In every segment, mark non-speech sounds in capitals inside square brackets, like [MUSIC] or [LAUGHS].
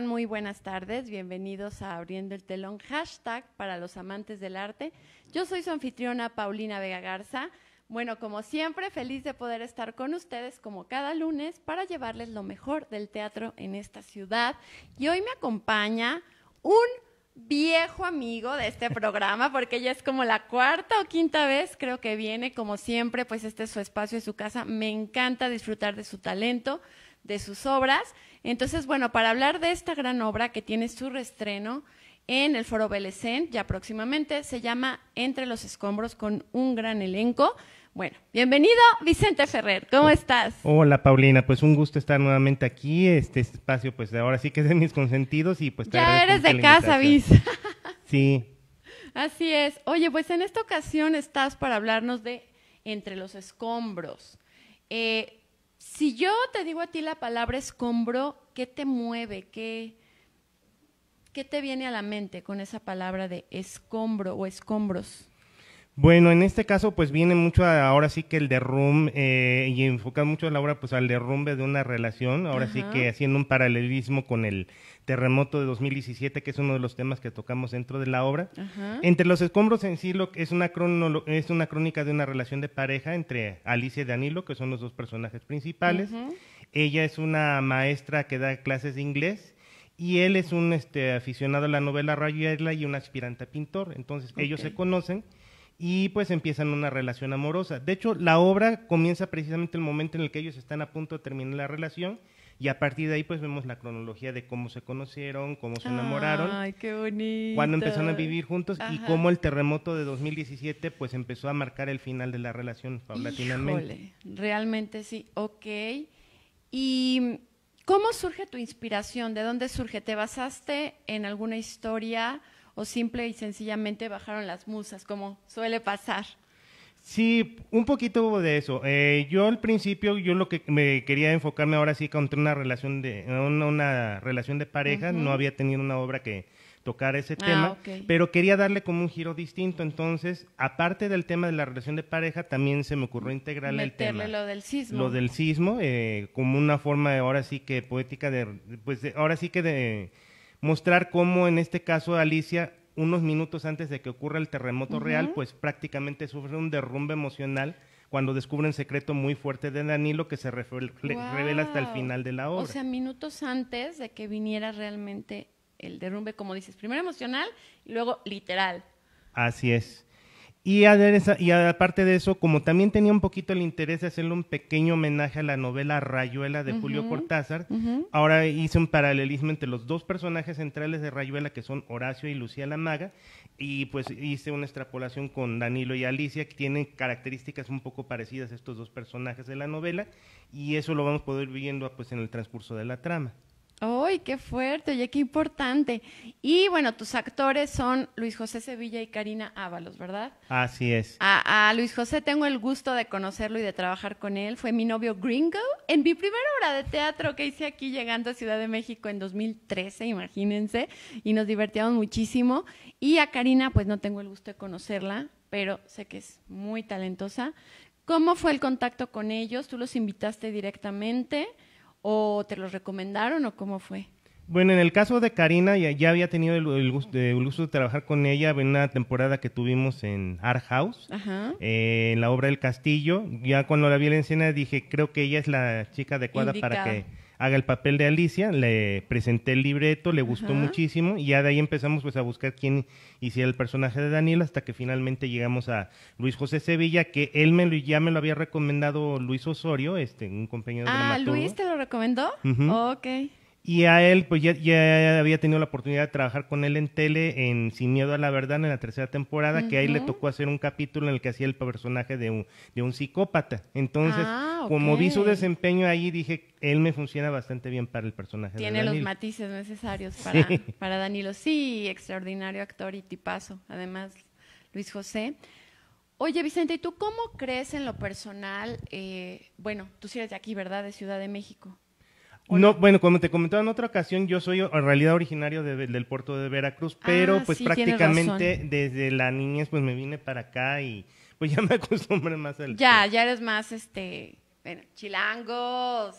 Muy buenas tardes. Bienvenidos a Abriendo el Telón, hashtag para los amantes del arte. Yo soy su anfitriona Paulina Vega Garza. Bueno, como siempre, feliz de poder estar con ustedes como cada lunes para llevarles lo mejor del teatro en esta ciudad. Y hoy me acompaña un viejo amigo de este programa, [LAUGHS] porque ya es como la cuarta o quinta vez, creo que viene, como siempre, pues este es su espacio, es su casa. Me encanta disfrutar de su talento de sus obras. Entonces, bueno, para hablar de esta gran obra que tiene su restreno en el Foro Belecén, ya próximamente, se llama Entre los Escombros con un gran elenco. Bueno, bienvenido Vicente Ferrer, ¿cómo estás? Hola Paulina, pues un gusto estar nuevamente aquí, este espacio pues ahora sí que es de mis consentidos y pues... ya eres de casa, Visa. [LAUGHS] sí. Así es. Oye, pues en esta ocasión estás para hablarnos de Entre los Escombros. Eh, si yo te digo a ti la palabra escombro, ¿qué te mueve? ¿Qué, ¿Qué te viene a la mente con esa palabra de escombro o escombros? Bueno, en este caso pues viene mucho ahora sí que el derrumbe eh, y enfocar mucho la obra pues al derrumbe de una relación, ahora sí que haciendo un paralelismo con el terremoto de 2017 que es uno de los temas que tocamos dentro de la obra. Entre los escombros en sí lo, es, una es una crónica de una relación de pareja entre Alicia y Danilo que son los dos personajes principales. Ella es una maestra que da clases de inglés y él es un este, aficionado a la novela rayuela y un aspirante a pintor. Entonces ellos se conocen y pues empiezan una relación amorosa. De hecho, la obra comienza precisamente el momento en el que ellos están a punto de terminar la relación y a partir de ahí pues vemos la cronología de cómo se conocieron, cómo se enamoraron, Ay, qué bonito. Cuando empezaron a vivir juntos y cómo el terremoto de 2017 pues empezó a marcar el final de la relación paulatinamente. realmente sí, ok. ¿Y cómo surge tu inspiración? ¿De dónde surge? ¿Te basaste en alguna historia? o simple y sencillamente bajaron las musas, como suele pasar. Sí, un poquito de eso. Eh, yo al principio, yo lo que me quería enfocarme ahora sí contra una relación de una, relación de pareja. No había tenido una obra que tocar ese ah, tema, pero quería darle como un giro distinto. Entonces, aparte del tema de la relación de pareja, también se me ocurrió integrar el tema. lo del sismo. Lo del sismo, eh, como una forma ahora sí que poética de, pues ahora sí que de mostrar cómo en este caso Alicia, unos minutos antes de que ocurra el terremoto real, pues prácticamente sufre un derrumbe emocional cuando descubre un secreto muy fuerte de Danilo que se revela hasta el final de la obra. O sea, minutos antes de que viniera realmente el derrumbe, como dices, primero emocional y luego literal. Así es. Y, y aparte de eso, como también tenía un poquito el interés de hacerle un pequeño homenaje a la novela Rayuela de Julio Cortázar, ahora hice un paralelismo entre los dos personajes centrales de Rayuela, que son Horacio y Lucía la Maga, y pues hice una extrapolación con Danilo y Alicia, que tienen características un poco parecidas a estos dos personajes de la novela, y eso lo vamos a poder ir viendo pues, en el transcurso de la trama. ¡Ay, qué fuerte! Oye, qué importante. Y bueno, tus actores son Luis José Sevilla y Karina Ábalos, ¿verdad? Así es. A, Luis José tengo el gusto de conocerlo y de trabajar con él. Fue mi novio gringo en mi primera obra de teatro que hice aquí llegando a Ciudad de México en 2013, imagínense. Y nos divertíamos muchísimo. Y a Karina, pues no tengo el gusto de conocerla, pero sé que es muy talentosa. ¿Cómo fue el contacto con ellos? ¿Tú los invitaste directamente? o te los recomendaron o cómo fue? Bueno, en el caso de Karina, ya, había tenido el, gusto, de trabajar con ella en una temporada que tuvimos en Art House, eh, en la obra El Castillo. Ya cuando la vi en escena dije, creo que ella es la chica adecuada para que haga el papel de Alicia, le presenté el libreto, le gustó muchísimo y ya de ahí empezamos pues a buscar quién hiciera el personaje de Daniel hasta que finalmente llegamos a Luis José Sevilla, que él me lo, ya me lo había recomendado Luis Osorio, este, un compañero de Ah, Luis te lo recomendó. Okay. ok. Y a él, pues ya, ya, había tenido la oportunidad de trabajar con él en tele, en Sin Miedo a la Verdad, en la tercera temporada, que ahí le tocó hacer un capítulo en el que hacía el personaje de un, de un psicópata. Entonces, ah, como vi su desempeño ahí, dije, él me funciona bastante bien para el personaje. Tiene los matices necesarios para, [LAUGHS] para Danilo. Sí, extraordinario actor y tipazo, además, Luis José. Oye, Vicente, ¿y tú cómo crees en lo personal? Eh, bueno, tú sí eres de aquí, ¿verdad? De Ciudad de México. No, bueno, como te comentaba en otra ocasión, yo soy en realidad originario del puerto de Veracruz, pero ah, pues prácticamente desde la niñez pues me vine para acá y pues [LAUGHS] ya me acostumbré más al... Ya, pues ya eres más este, bueno, eh, chilangos,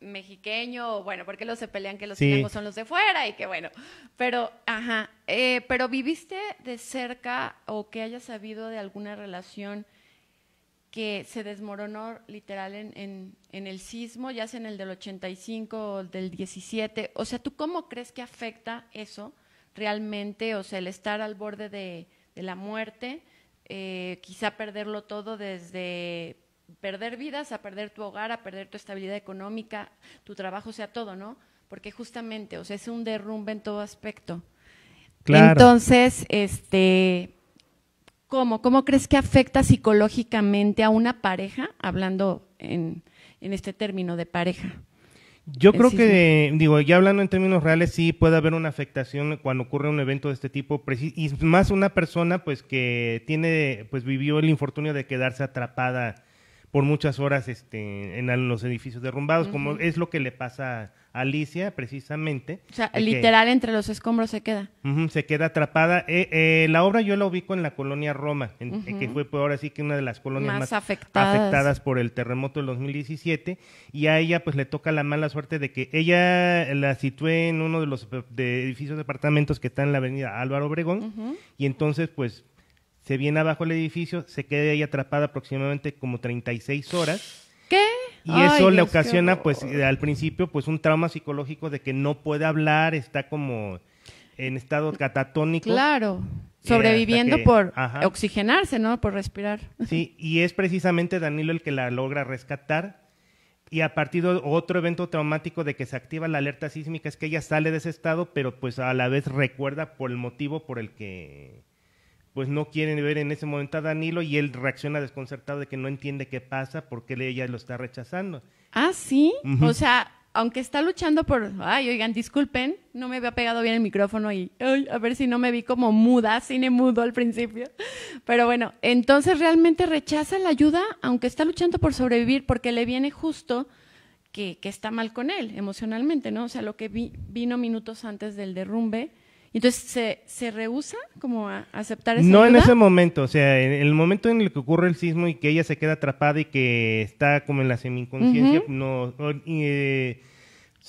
mexiqueño, bueno, porque los se pelean que los chilangos son los de fuera y que bueno, pero, ajá, eh, pero viviste de cerca o que hayas sabido de alguna relación que se desmoronó literal en, en, el sismo, ya sea en el del 85 o del 17. O sea, ¿tú cómo crees que afecta eso realmente? O sea, el estar al borde de, la muerte, eh, quizá perderlo todo desde perder vidas, a perder tu hogar, a perder tu estabilidad económica, tu trabajo, o sea, todo, ¿no? Porque justamente, o sea, es un derrumbe en todo aspecto. Claro. Entonces, este ¿Cómo? crees que afecta psicológicamente a una pareja, hablando en, en este término de pareja? Yo creo que, digo, ya hablando en términos reales, sí puede haber una afectación cuando ocurre un evento de este tipo, y más una persona pues que tiene, pues vivió el infortunio de quedarse atrapada por muchas horas este, en los edificios derrumbados, como es lo que le pasa a Alicia precisamente. O sea, literal entre los escombros se queda. se queda atrapada. Eh, eh, la obra yo la ubico en la colonia Roma, en, eh, que fue ahora sí que una de las colonias más, afectadas. por el terremoto del 2017 y a ella pues le toca la mala suerte de que ella la sitúe en uno de los de edificios de apartamentos que está en la avenida Álvaro Obregón y entonces pues se viene abajo el edificio, se queda ahí atrapada aproximadamente como 36 horas. ¿Qué? Y eso le ocasiona, pues, eh, al principio, pues un trauma psicológico de que no puede hablar, está como en estado catatónico. Claro. Eh, sobreviviendo por oxigenarse, ¿no? Por respirar. Sí, y es precisamente Danilo el que la logra rescatar. Y a partir de otro evento traumático de que se activa la alerta sísmica es que ella sale de ese estado, pero pues a la vez recuerda por el motivo por el que pues no quieren ver en ese momento a Danilo y él reacciona desconcertado de que no entiende qué pasa porque ella lo está rechazando. Ah, sí. O sea, aunque está luchando por, ay, oigan, disculpen, no me había pegado bien el micrófono y, ay, a ver si no me vi como muda, cine mudo al principio. Pero bueno, entonces realmente rechaza la ayuda, aunque está luchando por sobrevivir, porque le viene justo que, que está mal con él emocionalmente, ¿no? O sea, lo que vi, vino minutos antes del derrumbe entonces, ¿se, se rehúsa como a aceptar esa No en ese momento, o sea, en el momento en el que ocurre el sismo y que ella se queda atrapada y que está como en la semi-inconsciencia, no... Eh,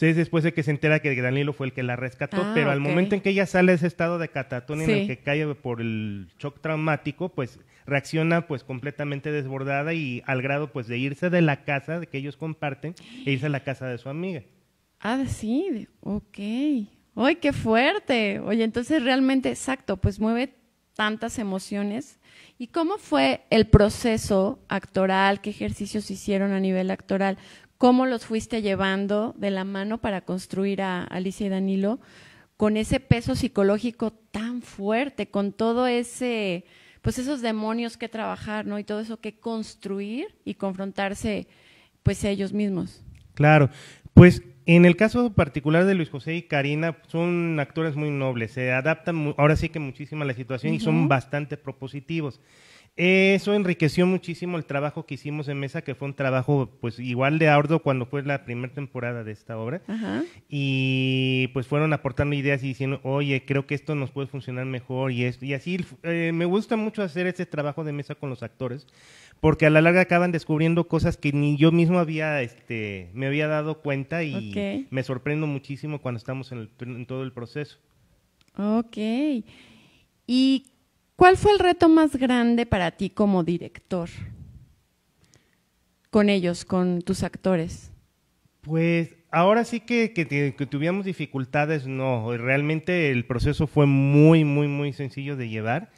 es después de que se entera que Danilo fue el que la rescató, ah, pero al momento en que ella sale de ese estado de catatonia en el que cae por el shock traumático, pues reacciona pues completamente desbordada y al grado pues de irse de la casa de que ellos comparten e irse a la casa de su amiga. Ah, sí, ok. ¡Ay, qué fuerte! Oye, entonces realmente, exacto, pues mueve tantas emociones. ¿Y cómo fue el proceso actoral? ¿Qué ejercicios hicieron a nivel actoral? ¿Cómo los fuiste llevando de la mano para construir a Alicia y Danilo con ese peso psicológico tan fuerte, con todo ese, pues esos demonios que trabajar, ¿no? Y todo eso que construir y confrontarse, pues a ellos mismos. Claro, pues en el caso particular de Luis José y Karina, son actores muy nobles, se adaptan ahora sí que muchísimo a la situación y son bastante propositivos. Eso enriqueció muchísimo el trabajo que hicimos en mesa, que fue un trabajo pues igual de arduo cuando fue la primera temporada de esta obra. Y pues fueron aportando ideas y diciendo, oye, creo que esto nos puede funcionar mejor y Y así eh, me gusta mucho hacer ese trabajo de mesa con los actores, porque a la larga acaban descubriendo cosas que ni yo mismo había, este, me había dado cuenta y me sorprendo muchísimo cuando estamos en, todo el proceso. Ok. ¿Y ¿Cuál fue el reto más grande para ti como director? Con ellos, con tus actores. Pues ahora sí que, que, tuvimos dificultades, no. Realmente el proceso fue muy, muy, muy sencillo de llevar.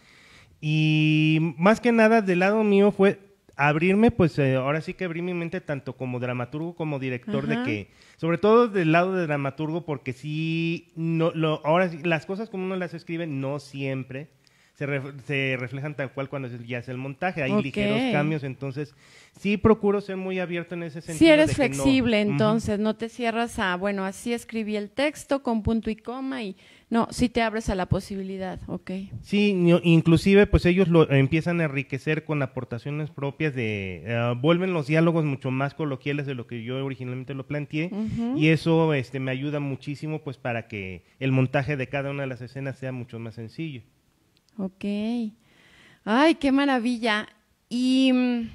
Y más que nada, del lado mío fue abrirme, pues eh, ahora sí que abrí mi mente tanto como dramaturgo como director de que, sobre todo del lado de dramaturgo, porque sí, no, lo, ahora las cosas como uno las escribe no siempre se, reflejan tal cual cuando ya es el montaje. Hay ligeros cambios, entonces sí procuro ser muy abierto en ese sentido. Si eres flexible, entonces no te cierras a, bueno, así escribí el texto con punto y coma y no, sí te abres a la posibilidad, ok. Sí, inclusive pues ellos lo empiezan a enriquecer con aportaciones propias de, eh, vuelven los diálogos mucho más coloquiales de lo que yo originalmente lo planteé y eso este, me ayuda muchísimo pues para que el montaje de cada una de las escenas sea mucho más sencillo. Ok. Ay, qué maravilla. ¿Y mm,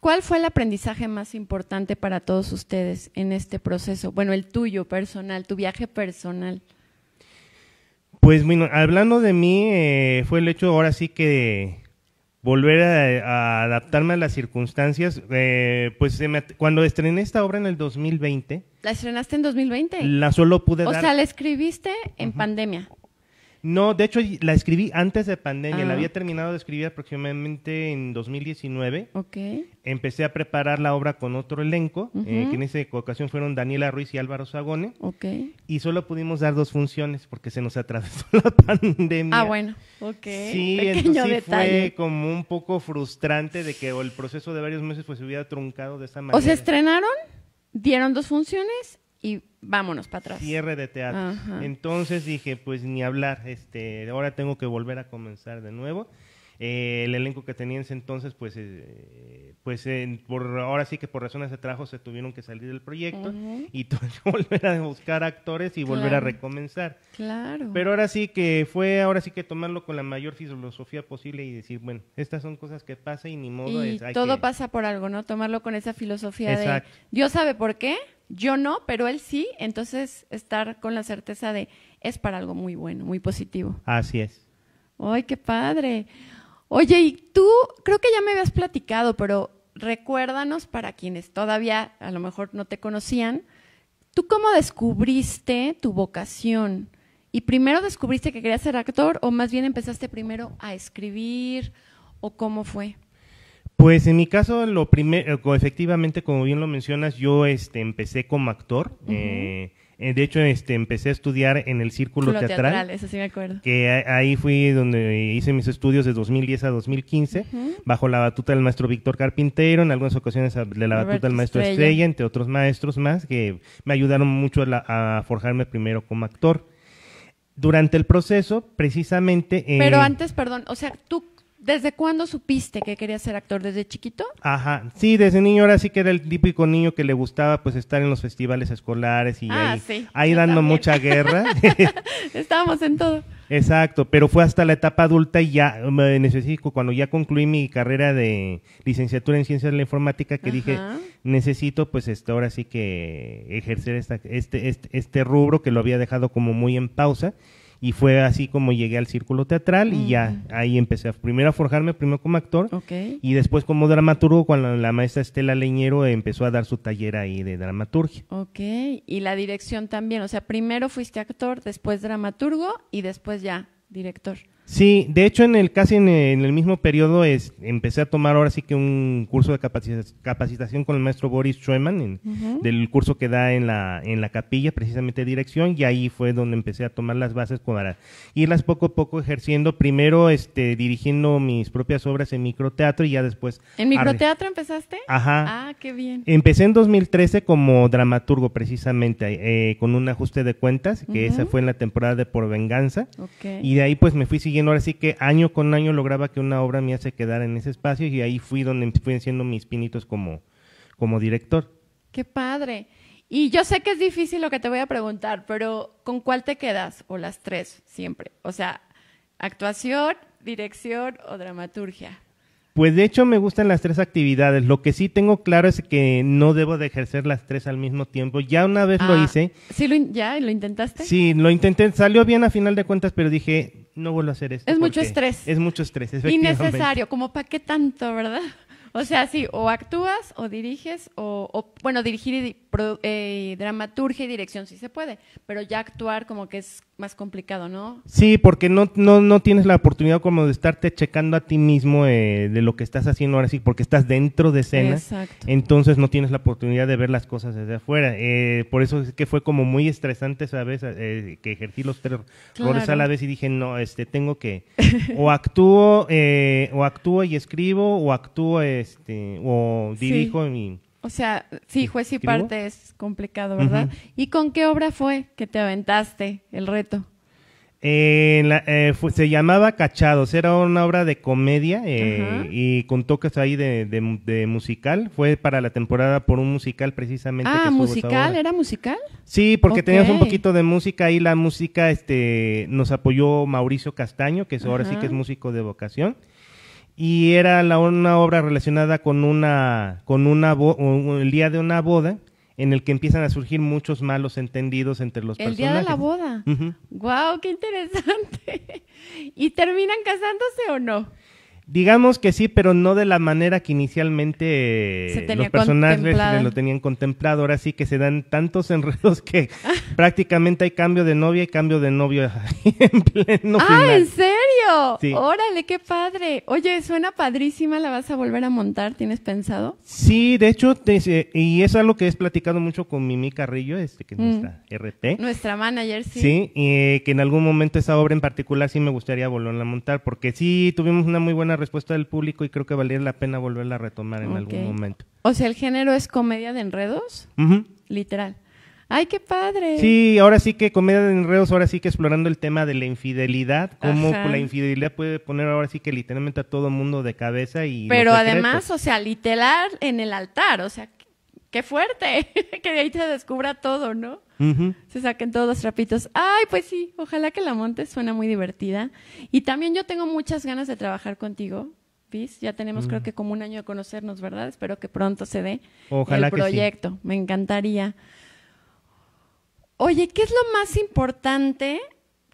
cuál fue el aprendizaje más importante para todos ustedes en este proceso? Bueno, el tuyo personal, tu viaje personal. Pues bueno, hablando de mí, eh, fue el hecho ahora sí que volver a, adaptarme a las circunstancias. Eh, pues cuando estrené esta obra en el 2020. ¿La estrenaste en 2020? La solo pude dar. O sea, la escribiste en pandemia. No, de hecho la escribí antes de pandemia, la ah. había terminado de escribir aproximadamente en 2019. Ok. Empecé a preparar la obra con otro elenco, eh, que en esa ocasión fueron Daniela Ruiz y Álvaro Zagone. Ok. Y solo pudimos dar dos funciones porque se nos atravesó [LAUGHS] la pandemia. Ah, bueno, ok. Sí, [LAUGHS] entonces fue como un poco frustrante de que el proceso de varios meses pues, se hubiera truncado de esa manera. ¿O se estrenaron? ¿Dieron dos funciones? Y vámonos para atrás. Cierre de teatro. Entonces dije, pues ni hablar, este, ahora tengo que volver a comenzar de nuevo. Eh, el elenco que tenía en ese entonces, pues, eh, pues por, ahora sí que por razones de trabajo se tuvieron que salir del proyecto y [LAUGHS] volver a buscar actores y volver a recomenzar. Claro. Pero ahora sí que fue, ahora sí que tomarlo con la mayor filosofía posible y decir, bueno, estas son cosas que pasan y ni modo. todo pasa por algo, ¿no? Tomarlo con esa filosofía de Dios sabe por qué, yo no, pero él sí, entonces estar con la certeza de es para algo muy bueno, muy positivo. Así es. ¡Ay, qué padre! Oye, y tú creo que ya me habías platicado, pero recuérdanos para quienes todavía a lo mejor no te conocían, ¿tú cómo descubriste tu vocación? ¿Y primero descubriste que querías ser actor o más bien empezaste primero a escribir o cómo fue? Pues en mi caso, lo primero, eh, efectivamente, como bien lo mencionas, yo este, empecé como actor. Eh, de hecho, este, empecé a estudiar en el Círculo Teatral. Que ahí fui donde hice mis estudios de 2010 a 2015, bajo la batuta del maestro Víctor Carpintero, en algunas ocasiones de la batuta del maestro Estrella. entre otros maestros más, que me ayudaron mucho a, forjarme primero como actor. Durante el proceso, precisamente... Eh, Pero antes, perdón, o sea, tú ¿Desde cuándo supiste que querías ser actor? ¿Desde chiquito? Ajá, sí, desde niño ahora sí que era el típico niño que le gustaba pues estar en los festivales escolares y ah, ahí, dando mucha guerra. [LAUGHS] Estábamos en todo. Exacto, pero fue hasta la etapa adulta y ya, me um, necesito, cuando ya concluí mi carrera de licenciatura en ciencias de la informática, que dije, necesito pues esto, ahora sí que ejercer este, este, este rubro que lo había dejado como muy en pausa y fue así como llegué al círculo teatral y ya ahí empecé primero a forjarme, primero como actor y después como dramaturgo cuando la maestra Estela Leñero empezó a dar su taller ahí de dramaturgia. Ok, y la dirección también, o sea, primero fuiste actor, después dramaturgo y después ya director. Sí, de hecho en el casi en el, mismo periodo es, empecé a tomar ahora sí que un curso de capacitación con el maestro Boris Schoeman, del curso que da en la, en la capilla, precisamente de dirección, y ahí fue donde empecé a tomar las bases para irlas poco a poco ejerciendo, primero este, dirigiendo mis propias obras en microteatro y ya después... ¿En microteatro empezaste? Ajá. Ah, qué bien. Empecé en 2013 como dramaturgo precisamente, eh, con un ajuste de cuentas, que esa fue en la temporada de Por Venganza, y de ahí pues me fui siguiendo y ahora sí que año con año lograba que una obra mía se quedara en ese espacio y ahí fui donde fui haciendo mis pinitos como, como director. ¡Qué padre! Y yo sé que es difícil lo que te voy a preguntar, pero ¿con cuál te quedas? O las tres, siempre. O sea, actuación, dirección o dramaturgia. Pues de hecho me gustan las tres actividades. Lo que sí tengo claro es que no debo de ejercer las tres al mismo tiempo. Ya una vez lo ah, hice. ¿Sí ya lo intentaste? Sí, lo intenté. Salió bien a final de cuentas, pero dije, no vuelvo a hacer eso. Es mucho estrés. Es mucho estrés, Innecesario, como para qué tanto, ¿verdad? O sea, sí, o actúas o diriges, o, bueno, dirigir y eh, dramaturgia y dirección sí se puede, pero ya actuar como que es más complicado, ¿no? Sí, porque no, no, tienes la oportunidad como de estarte checando a ti mismo eh, de lo que estás haciendo ahora sí, porque estás dentro de escena, Exacto. entonces no tienes la oportunidad de ver las cosas desde afuera. Eh, por eso es que fue como muy estresante esa vez que ejercí los tres roles a la vez y dije, no, este, tengo que, o actúo, o actúo y escribo, o actúo... Este, o dirijo mi... O sea, sí, juez y parte es complicado, ¿verdad? ¿Y con qué obra fue que te aventaste el reto? Eh, eh, se llamaba Cachados, era una obra de comedia eh, y con toques ahí de, musical. Fue para la temporada por un musical precisamente. Ah, musical, ¿era musical? Sí, porque teníamos un poquito de música y la música este, nos apoyó Mauricio Castaño, que ahora sí que es músico de vocación y era la, una obra relacionada con una con una el día de una boda en el que empiezan a surgir muchos malos entendidos entre los personajes. El día de la boda. ¡Guau, wow, qué interesante. [LAUGHS] ¿Y terminan casándose o no? Digamos que sí, pero no de la manera que inicialmente los personajes lo tenían contemplado. Ahora sí que se dan tantos [LAUGHS] enredos que [LAUGHS] prácticamente hay cambio de novia y cambio de novio en pleno Ah, ¿en serio? Órale, qué padre. Oye, suena padrísima, ¿la vas a volver a montar? ¿Tienes pensado? Sí, de hecho, te, eh, y es algo que he platicado mucho con Mimi Carrillo, este, que es mm. nuestra RT, Nuestra manager, sí. Sí, eh, que en algún momento esa obra en particular sí me gustaría volverla a montar, porque sí tuvimos una muy buena respuesta del público y creo que valía la pena volverla a retomar en algún momento. O sea, el género es comedia de enredos, literal. ¡Ay, qué padre! Sí, ahora sí que Comedia de Enredos, ahora sí que explorando el tema de la infidelidad, cómo la infidelidad puede poner ahora sí que literalmente a todo mundo de cabeza y... Pero además, o sea, literal en el altar, o sea, qué fuerte, [LAUGHS] que de ahí se descubra todo, ¿no? Se saquen todos los trapitos. Ay, pues sí, ojalá que la montes, suena muy divertida. Y también yo tengo muchas ganas de trabajar contigo, pis Ya tenemos creo mm. que como un año de conocernos, ¿verdad? Espero que pronto se dé el proyecto, me encantaría. Oye, ¿qué es lo más importante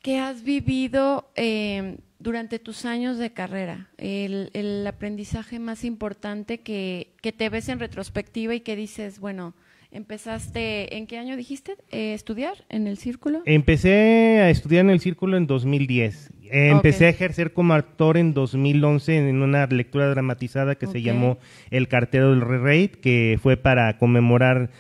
que has vivido eh, durante tus años de carrera? El, aprendizaje más importante que, que, te ves en retrospectiva y que dices, bueno, empezaste, ¿en qué año dijiste eh, estudiar en el círculo? Empecé a estudiar en el círculo en 2010. Empecé a ejercer como actor en 2011 en una lectura dramatizada que se llamó El cartero del Rey, que fue para conmemorar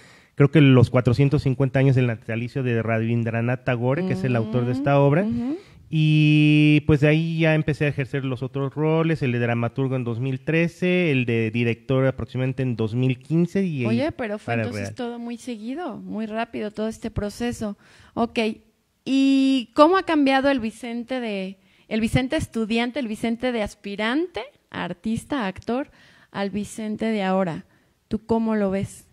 creo que los 450 años del natalicio de Rabindranath Tagore, que es el autor de esta obra. Mm, y pues de ahí ya empecé a ejercer los otros roles, el de dramaturgo en 2013, el de director aproximadamente en 2015. Y Oye, pero fue entonces todo muy seguido, muy rápido todo este proceso. Ok, ¿y cómo ha cambiado el Vicente de, el Vicente estudiante, el Vicente de aspirante, artista, actor, al Vicente de ahora? ¿Tú cómo lo ves?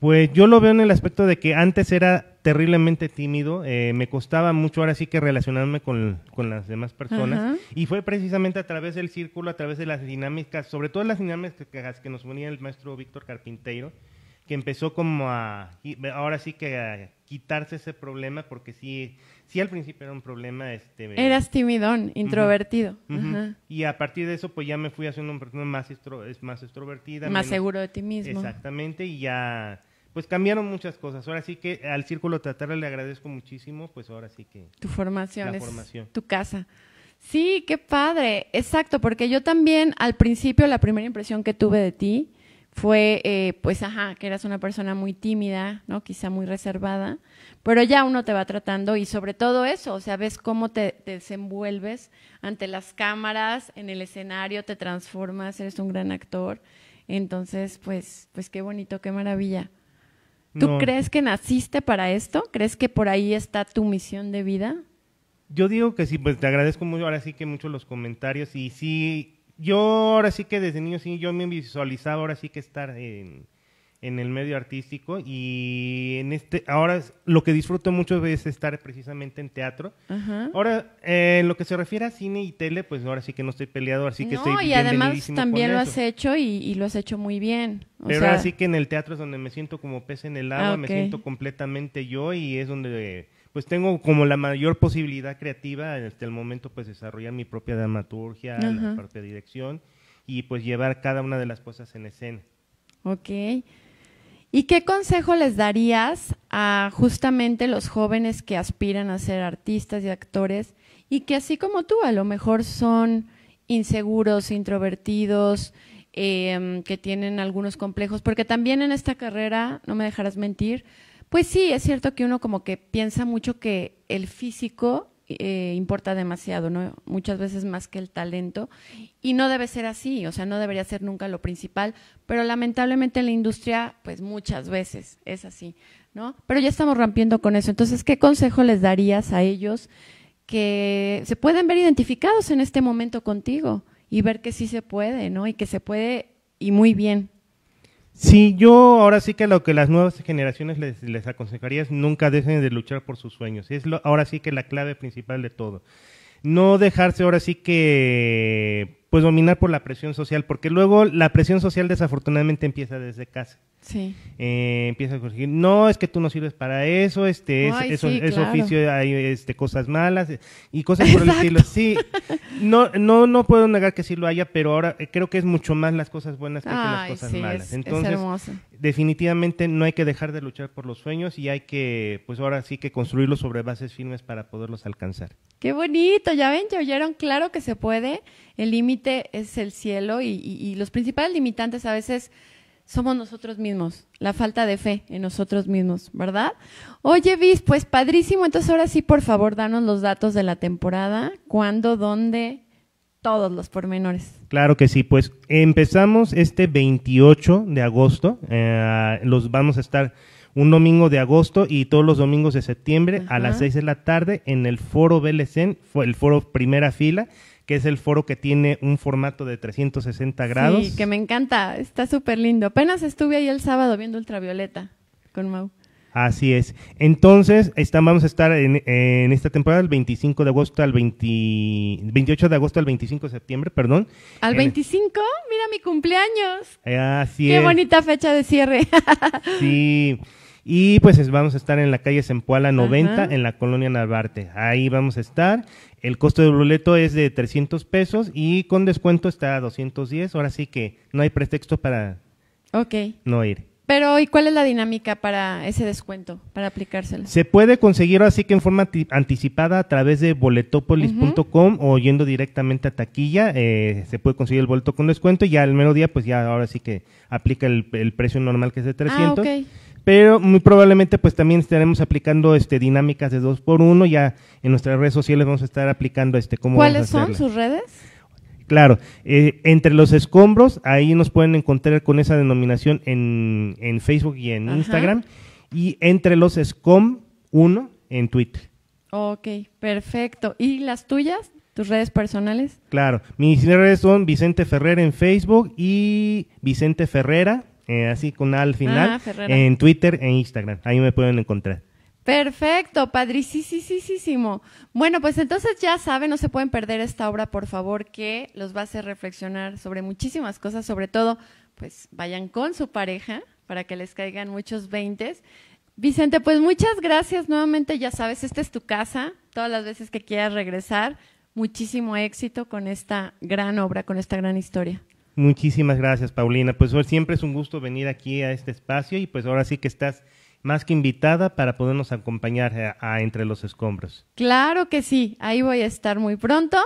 Pues yo lo veo en el aspecto de que antes era terriblemente tímido, eh, me costaba mucho ahora sí que relacionarme con, las demás personas y fue precisamente a través del círculo, a través de las dinámicas, sobre todo las dinámicas que nos ponía el maestro Víctor Carpinteiro, que empezó como a, ahora sí que a quitarse ese problema, porque sí, sí al principio era un problema. Este, Eras timidón, introvertido. Y a partir de eso, pues ya me fui haciendo un persona más, más extrovertida. Más seguro de ti mismo. Exactamente, y ya pues cambiaron muchas cosas. Ahora sí que al Círculo tratarle le agradezco muchísimo, pues ahora sí que... Tu formación, tu casa. Sí, qué padre, exacto, porque yo también al principio la primera impresión que tuve de ti fue, eh, pues, ajá, que eras una persona muy tímida, ¿no? Quizá muy reservada, pero ya uno te va tratando y sobre todo eso, o sea, ves cómo te, te desenvuelves ante las cámaras, en el escenario, te transformas, eres un gran actor. Entonces, pues, pues qué bonito, qué maravilla. ¿Tú crees que naciste para esto? ¿Crees que por ahí está tu misión de vida? Yo digo que sí, pues te agradezco mucho, ahora sí que mucho los comentarios y sí, yo ahora sí que desde niño sí, yo me visualizaba ahora sí que estar en en el medio artístico y en este ahora lo que disfruto mucho es estar precisamente en teatro ahora en eh, lo que se refiere a cine y tele pues ahora sí que no estoy peleado así que no, estoy y además también lo has hecho y, lo has hecho muy bien pero ahora sí que en el teatro es donde me siento como pez en el agua ah, me siento completamente yo y es donde pues tengo como la mayor posibilidad creativa hasta este, el momento pues desarrollar mi propia dramaturgia la parte dirección y pues llevar cada una de las cosas en escena Ok. ¿Y qué consejo les darías a justamente los jóvenes que aspiran a ser artistas y actores y que así como tú a lo mejor son inseguros, introvertidos, em, que tienen algunos complejos? Porque también en esta carrera, no me dejarás mentir, pues sí, es cierto que uno como que piensa mucho que el físico eh, importa demasiado, ¿no? Muchas veces más que el talento. Y no debe ser así, o sea, no debería ser nunca lo principal, pero lamentablemente en la industria, pues muchas veces es así, ¿no? Pero ya estamos rompiendo con eso. Entonces, ¿qué consejo les darías a ellos que se pueden ver identificados en este momento contigo y ver que sí se puede, ¿no? Y que se puede y muy bien. Sí, yo ahora sí que lo que las nuevas generaciones les, aconsejaría es nunca dejen de luchar por sus sueños. Es lo, ahora sí que la clave principal de todo. No dejarse ahora sí que pues dominar por la presión social, porque luego la presión social desafortunadamente empieza desde casa. Eh, empieza a corregir, no, es que tú no sirves para eso, este, es, oficio, hay este, cosas malas y cosas por el estilo. Sí, no, no, no puedo negar que sí lo haya, pero ahora eh, creo que es mucho más las cosas buenas que, las cosas malas. Entonces, definitivamente no hay que dejar de luchar por los sueños y hay que, pues ahora sí que construirlos sobre bases firmes para poderlos alcanzar. Qué bonito, ya ven, ya oyeron, claro que se puede, el límite es el cielo y los principales limitantes a veces somos nosotros mismos, la falta de fe en nosotros mismos, ¿verdad? Oye, Vis, pues padrísimo, entonces ahora sí, por favor, danos los datos de la temporada, cuándo, dónde, todos los pormenores. Claro que sí, pues empezamos este 28 de agosto, eh, los vamos a estar un domingo de agosto y todos los domingos de septiembre a las 6 de la tarde en el foro fue el foro primera fila, que es el foro que tiene un formato de 360 grados. Sí, que me encanta, está súper lindo. Apenas estuve ahí el sábado viendo Ultravioleta con Mau. Así es. Entonces, están, vamos a estar en, esta temporada del 25 de agosto al 28 de agosto al 25 de septiembre, perdón. ¿Al 25? Mira mi cumpleaños. Así es. Qué bonita fecha de cierre. sí. [LAUGHS] Y pues vamos a estar en la calle Sempoala 90, en la colonia Narvarte. Ahí vamos a estar. El costo del boleto es de 300 pesos y con descuento está a 210. Ahora sí que no hay pretexto para okay. no ir. Pero, ¿y cuál es la dinámica para ese descuento, para aplicárselo? Se puede conseguir así que en forma anticipada a través de boletopolis.com o yendo directamente a taquilla, eh, se puede conseguir el boleto con descuento y ya al mero día, pues ya ahora sí que aplica el, precio normal que es de 300. Ah, pero muy probablemente pues también estaremos aplicando este dinámicas de dos por uno, ya en nuestras redes sociales vamos a estar aplicando este cómo ¿Cuáles son sus redes? Claro, eh, entre los escombros, ahí nos pueden encontrar con esa denominación en, Facebook y en Instagram, y entre los escom uno en Twitter. Ok, perfecto. ¿Y las tuyas? ¿Tus redes personales? Claro, mis redes son Vicente Ferrer en Facebook y Vicente Ferrera eh, así con al final, ah, en Twitter e Instagram. Ahí me pueden encontrar. Perfecto, padricísimo. Bueno, pues entonces ya saben, no se pueden perder esta obra, por favor, que los va a hacer reflexionar sobre muchísimas cosas, sobre todo, pues vayan con su pareja para que les caigan muchos veintes. Vicente, pues muchas gracias nuevamente, ya sabes, esta es tu casa, todas las veces que quieras regresar, muchísimo éxito con esta gran obra, con esta gran historia. Muchísimas gracias, Paulina. Pues siempre es un gusto venir aquí a este espacio y pues ahora sí que estás más que invitada para podernos acompañar a, Entre los Escombros. Claro que sí, ahí voy a estar muy pronto.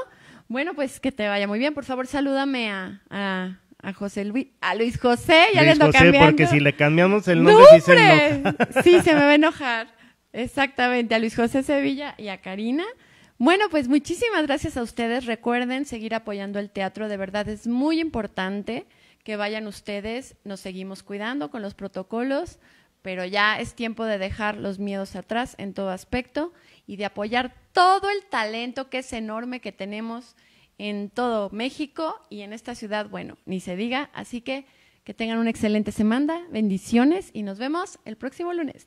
Bueno, pues que te vaya muy bien. Por favor, salúdame a, a, a José Luis, a Luis José, ya Luis le José, porque si le cambiamos el nombre se Sí, se me va a enojar. Exactamente, a Luis José Sevilla y a Karina. Bueno, pues muchísimas gracias a ustedes. Recuerden seguir apoyando el teatro, de verdad es muy importante que vayan ustedes. Nos seguimos cuidando con los protocolos, pero ya es tiempo de dejar los miedos atrás en todo aspecto y de apoyar todo el talento que es enorme que tenemos en todo México y en esta ciudad, bueno, ni se diga. Así que que tengan una excelente semana, bendiciones y nos vemos el próximo lunes.